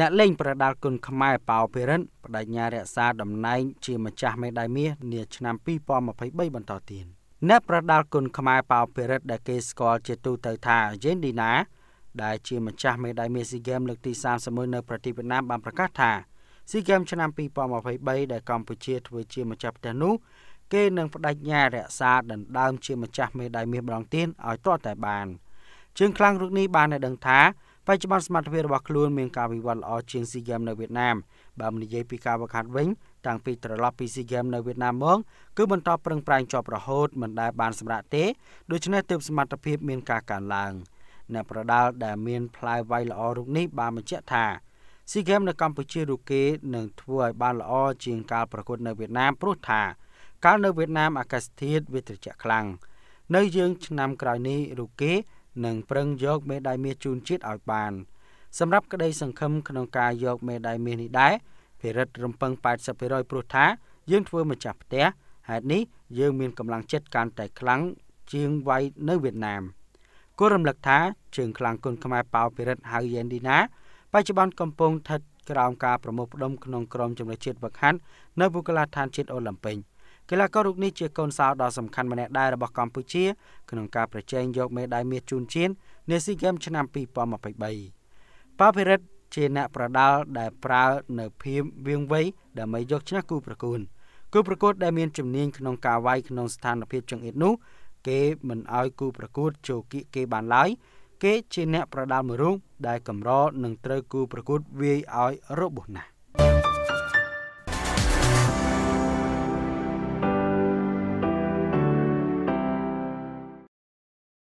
អ្នកលេងប្រដាល់គុនខ្មែរប៉ោភិរិនបដិញ្ញារក្សាតំណែងជាម្ចាស់មេដាយមាសនាឆ្នាំ2023បន្តទៀតអ្នកប្រដាល់គុនខ្មែរប៉ោភិរិនដែលគេស្គាល់ជាទូទៅថាយេនឌីណា ដែលជាម្ចាស់មេដាយមាសស៊ីហ្គេមលើកទី31នៅ ប្រទេសវៀតណាមបានប្រកាសថាស៊ីហ្គេមឆ្នាំ2023ដែលកម្ពុជាធ្វើជាម្ចាស់ផ្ទះនោះគេនឹងបដិញ្ញារក្សាដណ្ដើមជាម្ចាស់មេដាយមាសម្ដងទៀតឲ្យទាល់តែបានជើងខ្លាំងរូបនេះបានឲ្យដឹងថាបច្ចុប្បន្នសមត្ថភាពរបស់ខ្លួនមានការវិវត្តល្អជាងស៊ីហ្គេមនៅវៀតណាមបើមិននិយាយពីការវឹកហាត់វិញតាំងពីត្រឡប់ពីស៊ីហ្គេមនៅវៀតណាមមកគឺបន្តប្រឹងប្រែងជាប់រហូតមិនដែលបានសម្រេចទេដូច្នេះទើបសមត្ថភាពមានការកើនឡើងអ្នកប្រដាល់ដែល មានផ្លែវាយល្អរូបនេះបានបញ្ជាក់ថាស៊ីហ្គេមនៅកម្ពុជារូគេនឹងធ្វើឲ្យ បានល្អជាងការប្រកួតនៅវៀតណាមព្រោះថាកាលនៅវៀតណាមអាកាសធាតុវាត្រជាក់ខ្លាំងនៅយើងឆ្នាំក្រោយនេះរូគេនិងប្រឹងយកមេដាយមាសជូនជាតិឲ្យបាន សម្រាប់ក្តីសង្ឃឹមក្នុងការយកមេដាយមាសនេះដែរភិរិទ្ធរំពឹង80%ព្រោះថា យើងធ្វើម្ចាស់ផ្ទះហេតុនេះយើងមានកម្លាំងចិត្តកាន់តែខ្លាំងជាងវាយនៅវៀតណាម គួររំលឹកថាជើងខ្លាំងគុនខ្មែរប៉ៅភិរិទ្ធហៅយ៉ែនឌីណា បច្ចុប្បន្នកំពុងស្ថិតក្រោមការប្រមូលផ្ដុំក្នុងក្រុមចំណុចជាតិវឹកហាត់នៅបុគ្គលដ្ឋានជាតិអូឡ িম্প ិកកីឡាកររូបនេះជាកូនសោដ៏សំខាន់ម្នាក់ដែររបស់កម្ពុជាក្នុងការប្រជែងយកមេដាយមាសជូនជាតិនៅ SEA Games ឆ្នាំ2023ប៉ាភេរិតជាអ្នកប្រដាល់ដែលប្រើនៅភាពវាងវៃដើម្បីយកឈ្នះគូប្រកួតគូប្រកួតដែលមានជំនាញក្នុងការវាយក្នុងស្ថានភាពចង្អៀតនោះគេមិនឲ្យគូប្រកួតជោគីគេបានឡើយគេជាអ្នកប្រដាល់មួយរូបដែលកម្រនឹងត្រូវគូប្រកួតវាយឲ្យរបួសណាស់